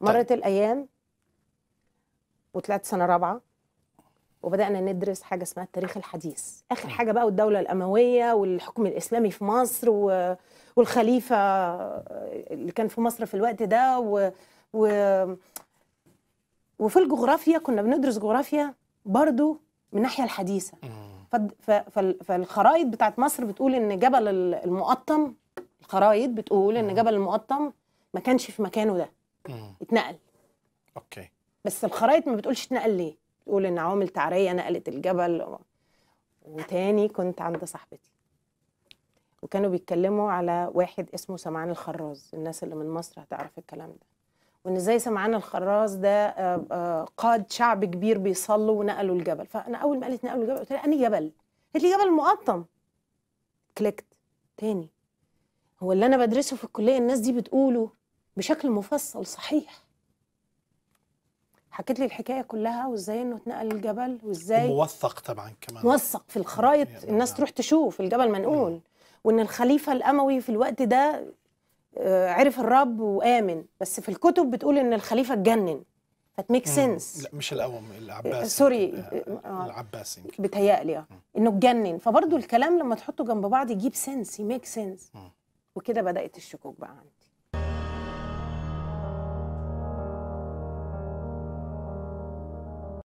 طيب. مرت طيب. الايام وطلعت سنه رابعه وبدانا ندرس حاجه اسمها التاريخ الحديث اخر حاجه بقى والدوله الامويه والحكم الاسلامي في مصر و... والخليفه اللي كان في مصر في الوقت ده و... و... وفي الجغرافيا كنا بندرس جغرافيا برضو من الناحيه الحديثه ف... ف... فالخرائط بتاعت مصر بتقول ان جبل المقطم الخرائط بتقول ان جبل المقطم ما كانش في مكانه ده اتنقل اوكي بس الخرائط ما بتقولش اتنقل ليه بتقول ان عوامل تعريه نقلت الجبل و... وتاني كنت عند صاحبتي وكانوا بيتكلموا على واحد اسمه سمعان الخراز الناس اللي من مصر هتعرف الكلام ده وان ازاي سمعان الخراز ده آه، آه، قاد شعب كبير بيصلوا ونقلوا الجبل فانا اول ما قالت نقلوا الجبل قلت لها انهي جبل قالت لي جبل مقطم كليكت تاني هو اللي انا بدرسه في الكليه الناس دي بتقوله بشكل مفصل صحيح حكيت لي الحكايه كلها وازاي انه اتنقل الجبل وازاي موثق طبعا كمان موثق في الخرايط يعني الناس تروح تشوف الجبل منقول مم. وان الخليفه الاموي في الوقت ده آه، عرف الرب وامن بس في الكتب بتقول ان الخليفه اتجنن فات ميك سنس لا مش الاموي العباسي آه، سوري آه، العباسي يمكن بتهيألي اه انه اتجنن فبرضه الكلام لما تحطه جنب بعض يجيب سنس يميك سنس وكده بدات الشكوك بقى عندي